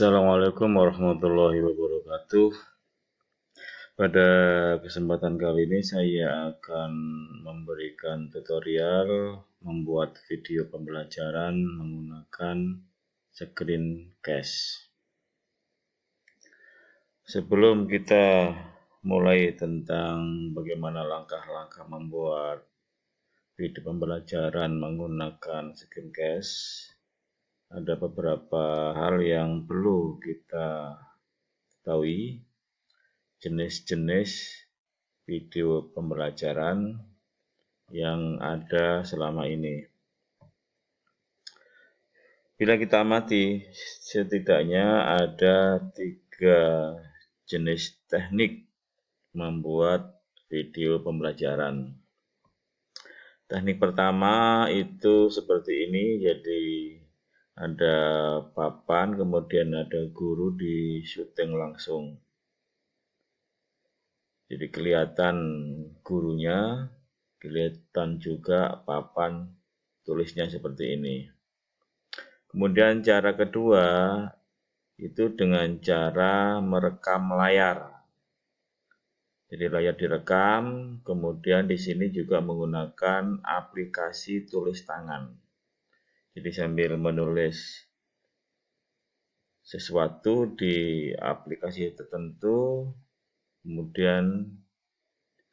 Assalamualaikum warahmatullahi wabarakatuh. Pada kesempatan kali ini saya akan memberikan tutorial membuat video pembelajaran menggunakan screen Sebelum kita mulai tentang bagaimana langkah-langkah membuat video pembelajaran menggunakan screen ada beberapa hal yang perlu kita ketahui jenis-jenis video pembelajaran yang ada selama ini. Bila kita amati, setidaknya ada tiga jenis teknik membuat video pembelajaran. Teknik pertama itu seperti ini, jadi ada papan, kemudian ada guru di syuting langsung. Jadi kelihatan gurunya, kelihatan juga papan tulisnya seperti ini. Kemudian cara kedua itu dengan cara merekam layar. Jadi layar direkam, kemudian di sini juga menggunakan aplikasi tulis tangan. Jadi sambil menulis sesuatu di aplikasi tertentu, kemudian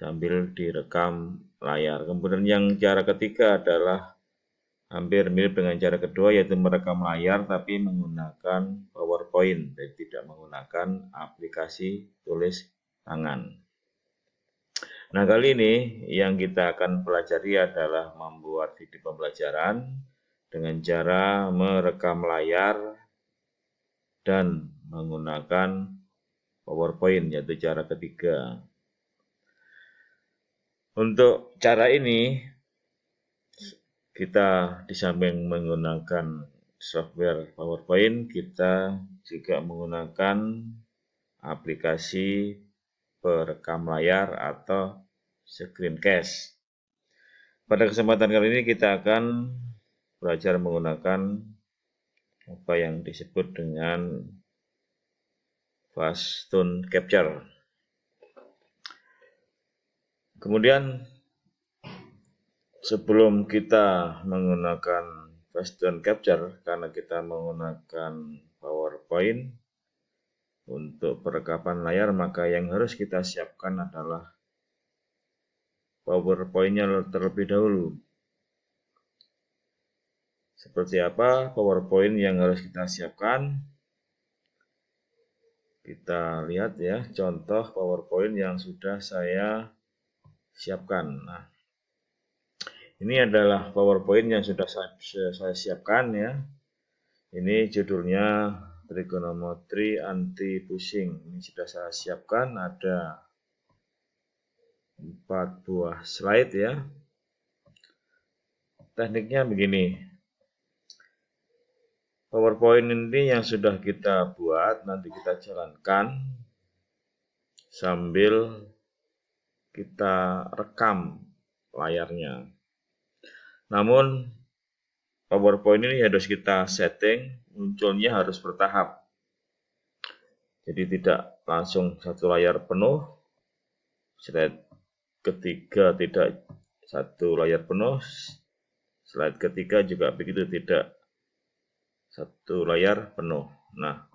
sambil direkam layar. Kemudian yang cara ketiga adalah hampir mirip dengan cara kedua yaitu merekam layar tapi menggunakan PowerPoint dan tidak menggunakan aplikasi tulis tangan. Nah, kali ini yang kita akan pelajari adalah membuat video pembelajaran dengan cara merekam layar dan menggunakan PowerPoint yaitu cara ketiga. Untuk cara ini kita di samping menggunakan software PowerPoint kita juga menggunakan aplikasi perekam layar atau screencast. Pada kesempatan kali ini kita akan belajar menggunakan apa yang disebut dengan Fast Tone Capture. Kemudian sebelum kita menggunakan Fast Tone Capture, karena kita menggunakan PowerPoint untuk perekapan layar, maka yang harus kita siapkan adalah PowerPoint-nya terlebih dahulu seperti apa PowerPoint yang harus kita siapkan. Kita lihat ya contoh PowerPoint yang sudah saya siapkan. Nah, ini adalah PowerPoint yang sudah saya, saya siapkan ya. Ini judulnya trigonometri anti pusing. Ini sudah saya siapkan ada empat buah slide ya. Tekniknya begini. PowerPoint ini yang sudah kita buat nanti kita jalankan sambil kita rekam layarnya. Namun PowerPoint ini harus kita setting munculnya harus bertahap. Jadi tidak langsung satu layar penuh. Slide ketiga tidak satu layar penuh. Slide ketiga juga begitu tidak satu layar penuh. Nah,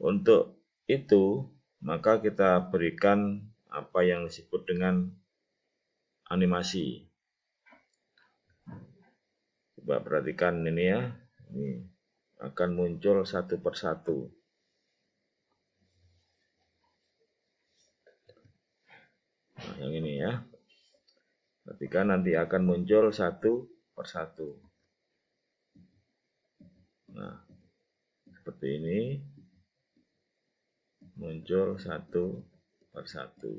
untuk itu maka kita berikan apa yang disebut dengan animasi. Coba perhatikan ini ya. Ini akan muncul satu persatu. Nah, yang ini ya. Perhatikan nanti akan muncul satu persatu. Nah, seperti ini muncul satu per satu.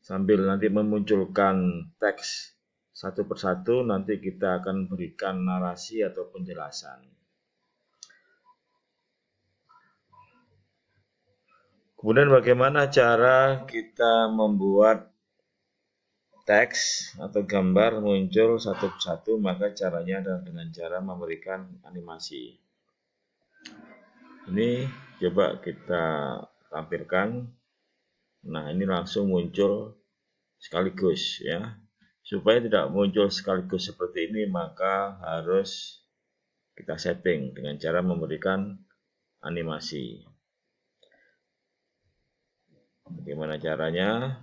Sambil nanti memunculkan teks satu per satu, nanti kita akan berikan narasi atau penjelasan. Kemudian bagaimana cara kita membuat teks atau gambar muncul satu persatu, maka caranya adalah dengan cara memberikan animasi. Ini coba kita tampilkan. Nah, ini langsung muncul sekaligus ya. Supaya tidak muncul sekaligus seperti ini, maka harus kita setting dengan cara memberikan animasi. Bagaimana caranya?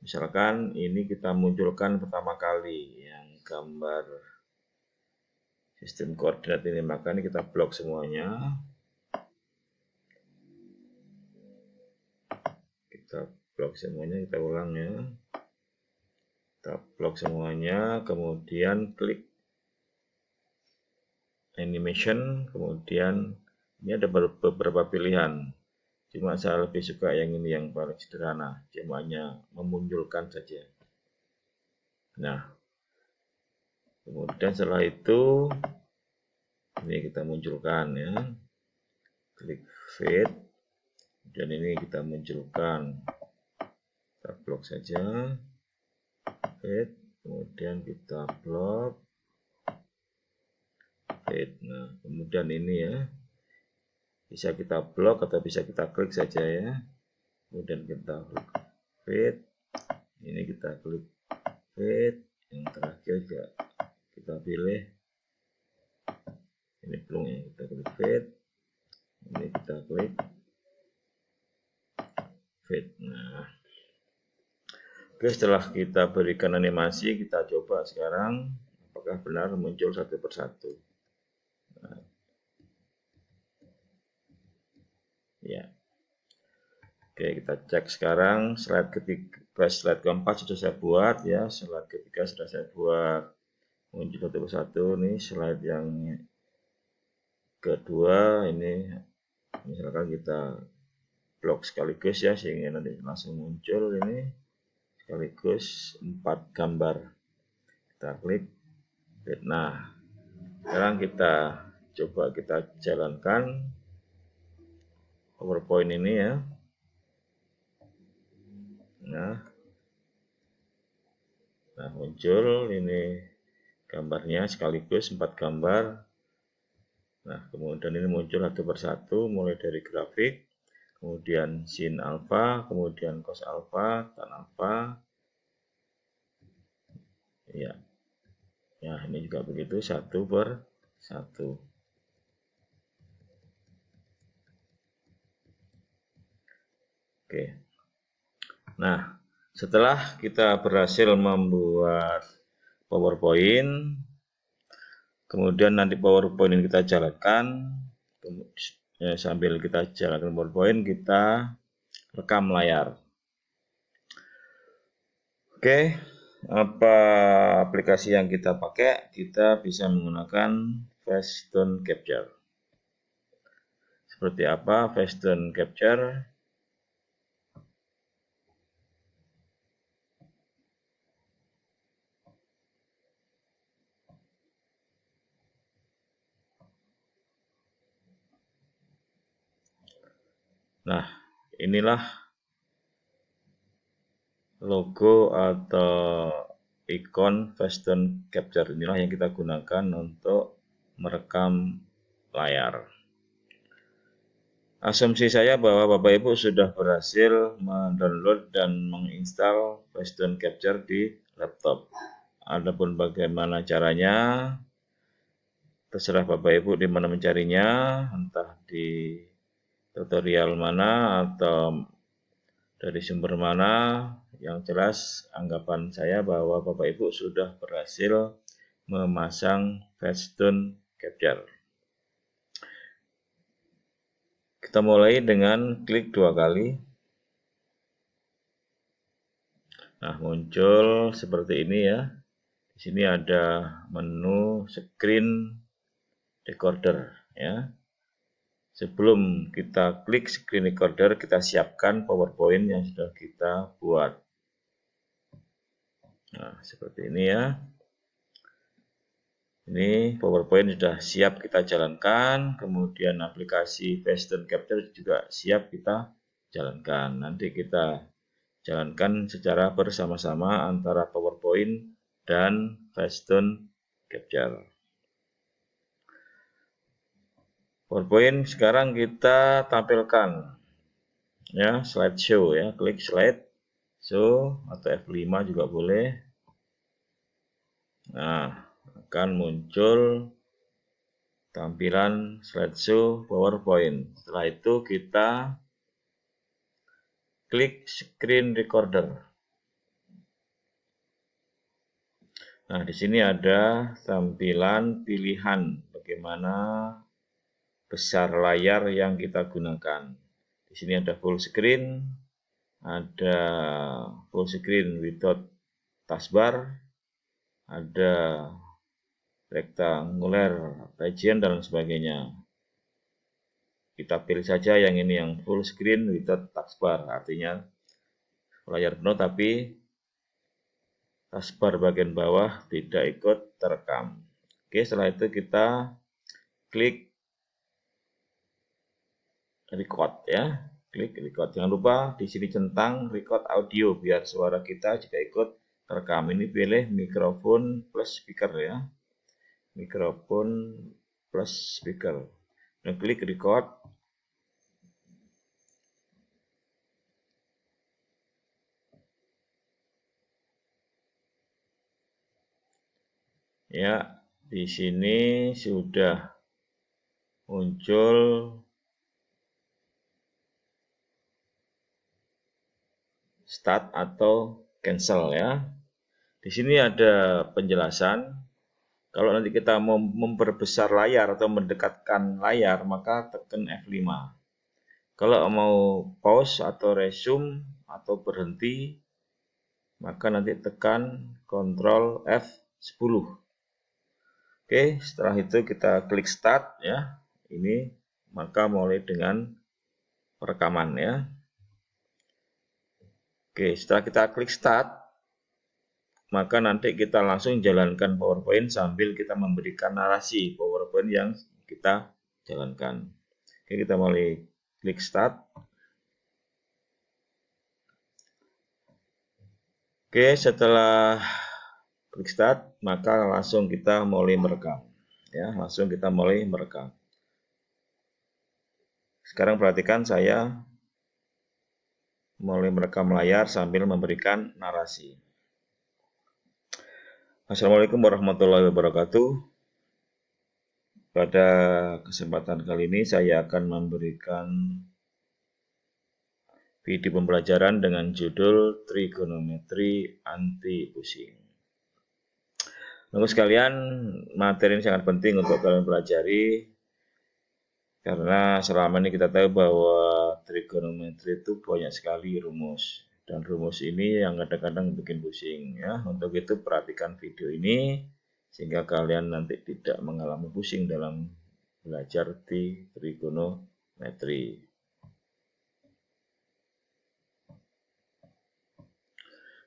Misalkan ini kita munculkan pertama kali yang gambar sistem koordinat ini, maka ini kita blok semuanya. Kita blok semuanya, kita ulang ya. Kita blok semuanya, kemudian klik animation, kemudian ini ada beberapa pilihan Cuma saya lebih suka yang ini yang paling sederhana, cuma hanya memunculkan saja. Nah, kemudian setelah itu ini kita munculkan ya, klik fade dan ini kita munculkan kita blok saja, fade kemudian kita blok, fade Nah, kemudian ini ya, bisa kita blok atau bisa kita klik saja ya kemudian kita klik fit ini kita klik fit yang terakhir juga kita pilih ini belum ya kita klik fit ini kita klik fit nah oke setelah kita berikan animasi kita coba sekarang apakah benar muncul satu persatu ya Oke kita cek sekarang slide ketiga slide keempat sudah saya buat ya slide ketiga sudah saya buat muncul satu persatu nih slide yang kedua ini misalkan kita blok sekaligus ya sehingga nanti langsung muncul ini sekaligus empat gambar kita klik nah sekarang kita coba kita jalankan PowerPoint ini ya. Nah, nah muncul ini gambarnya sekaligus empat gambar. Nah, kemudian ini muncul satu persatu mulai dari grafik, kemudian sin alfa, kemudian cos alfa, tan alfa. Ya. Ya, nah, ini juga begitu satu per satu. Oke. Nah, setelah kita berhasil membuat PowerPoint, kemudian nanti PowerPoint ini kita jalankan, ya, sambil kita jalankan PowerPoint, kita rekam layar. Oke, apa aplikasi yang kita pakai? Kita bisa menggunakan Facetune Capture. Seperti apa Facetune Capture? inilah logo atau ikon Western Capture inilah yang kita gunakan untuk merekam layar. Asumsi saya bahwa Bapak Ibu sudah berhasil mendownload dan menginstal Western Capture di laptop. Adapun bagaimana caranya, terserah Bapak Ibu di mana mencarinya, entah di tutorial mana atau dari sumber mana yang jelas anggapan saya bahwa Bapak Ibu sudah berhasil memasang Fastun Capture. Kita mulai dengan klik dua kali. Nah, muncul seperti ini ya. Di sini ada menu screen recorder ya. Sebelum kita klik screen recorder, kita siapkan PowerPoint yang sudah kita buat. Nah, seperti ini ya. Ini PowerPoint sudah siap kita jalankan, kemudian aplikasi Western Capture juga siap kita jalankan. Nanti kita jalankan secara bersama-sama antara PowerPoint dan Western Capture. PowerPoint sekarang kita tampilkan ya slideshow ya klik slide show atau F5 juga boleh nah akan muncul tampilan slideshow PowerPoint setelah itu kita klik screen recorder nah di sini ada tampilan pilihan bagaimana besar layar yang kita gunakan. Di sini ada full screen, ada full screen without taskbar, ada rectangular region dan sebagainya. Kita pilih saja yang ini yang full screen without taskbar, artinya layar penuh tapi taskbar bagian bawah tidak ikut terekam. Oke, setelah itu kita klik record ya klik record jangan lupa di sini centang record audio biar suara kita juga ikut terekam ini pilih mikrofon plus speaker ya mikrofon plus speaker dan klik record ya di sini sudah muncul start atau cancel ya. Di sini ada penjelasan. Kalau nanti kita mau memperbesar layar atau mendekatkan layar, maka tekan F5. Kalau mau pause atau resume atau berhenti, maka nanti tekan Ctrl F10. Oke, setelah itu kita klik start ya. Ini maka mulai dengan perekaman ya. Oke, setelah kita klik start, maka nanti kita langsung jalankan PowerPoint sambil kita memberikan narasi PowerPoint yang kita jalankan. Oke, kita mulai klik start. Oke, setelah klik start, maka langsung kita mulai merekam. Ya, langsung kita mulai merekam. Sekarang perhatikan saya mulai merekam layar sambil memberikan narasi. Assalamualaikum warahmatullahi wabarakatuh. Pada kesempatan kali ini saya akan memberikan video pembelajaran dengan judul trigonometri anti pusing. Lalu sekalian, materi ini sangat penting untuk kalian pelajari karena selama ini kita tahu bahwa trigonometri itu banyak sekali rumus dan rumus ini yang kadang-kadang bikin pusing ya untuk itu perhatikan video ini sehingga kalian nanti tidak mengalami pusing dalam belajar di trigonometri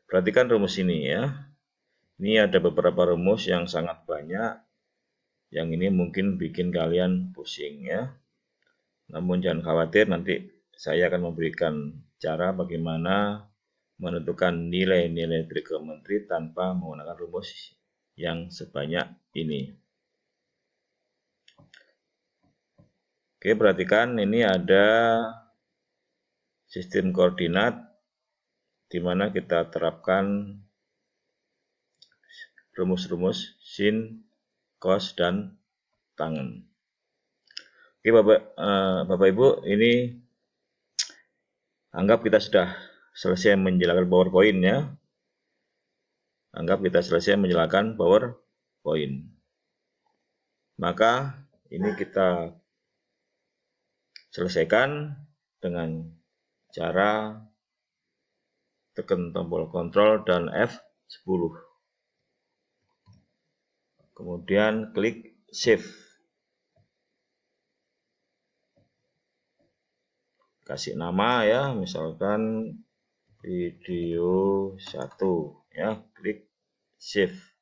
perhatikan rumus ini ya ini ada beberapa rumus yang sangat banyak yang ini mungkin bikin kalian pusing ya namun jangan khawatir nanti saya akan memberikan cara bagaimana menentukan nilai-nilai trigonometri tanpa menggunakan rumus yang sebanyak ini. Oke, perhatikan ini ada sistem koordinat di mana kita terapkan rumus-rumus sin, cos, dan tangan. Oke Bapak, eh, Bapak Ibu, ini Anggap kita sudah selesai menjelaskan PowerPoint ya. Anggap kita selesai menjelaskan PowerPoint. Maka ini kita selesaikan dengan cara tekan tombol kontrol dan F10. Kemudian klik save. kasih nama ya misalkan video 1 ya klik save